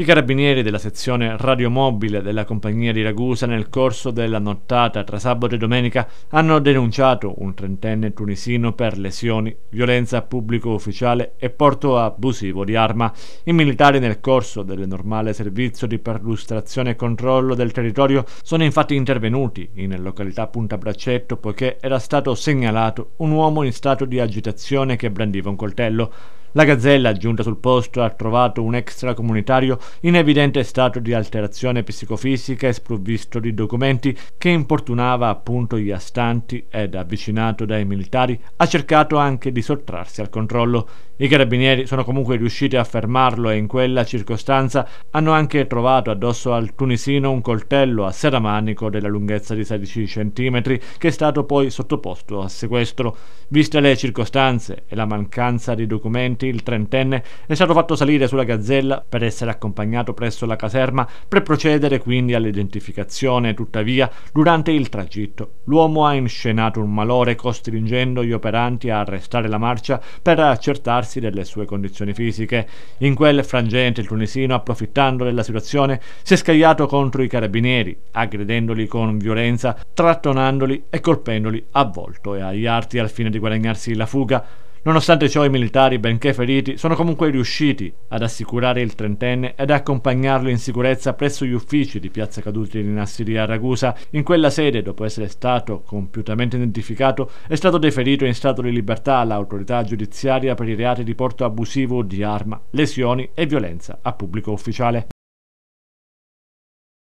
I carabinieri della sezione radiomobile della compagnia di Ragusa nel corso della nottata tra sabato e domenica hanno denunciato un trentenne tunisino per lesioni, violenza a pubblico ufficiale e porto abusivo di arma. I militari nel corso del normale servizio di perlustrazione e controllo del territorio sono infatti intervenuti in località Punta Braccetto poiché era stato segnalato un uomo in stato di agitazione che brandiva un coltello. La gazzella giunta sul posto ha trovato un extracomunitario in evidente stato di alterazione psicofisica e sprovvisto di documenti che importunava appunto gli astanti ed avvicinato dai militari ha cercato anche di sottrarsi al controllo. I carabinieri sono comunque riusciti a fermarlo e in quella circostanza hanno anche trovato addosso al tunisino un coltello a seramanico della lunghezza di 16 cm che è stato poi sottoposto a sequestro. Viste le circostanze e la mancanza di documenti il trentenne, è stato fatto salire sulla gazzella per essere accompagnato presso la caserma per procedere quindi all'identificazione. Tuttavia, durante il tragitto, l'uomo ha inscenato un malore costringendo gli operanti a arrestare la marcia per accertarsi delle sue condizioni fisiche. In quel frangente il tunisino, approfittando della situazione, si è scagliato contro i carabinieri, aggredendoli con violenza, trattonandoli e colpendoli a volto e agli arti al fine di guadagnarsi la fuga. Nonostante ciò i militari, benché feriti, sono comunque riusciti ad assicurare il trentenne ed accompagnarlo in sicurezza presso gli uffici di Piazza Caduti di Nassiria a Ragusa. In quella sede, dopo essere stato compiutamente identificato, è stato deferito in stato di libertà all'autorità giudiziaria per i reati di porto abusivo di arma, lesioni e violenza a pubblico ufficiale.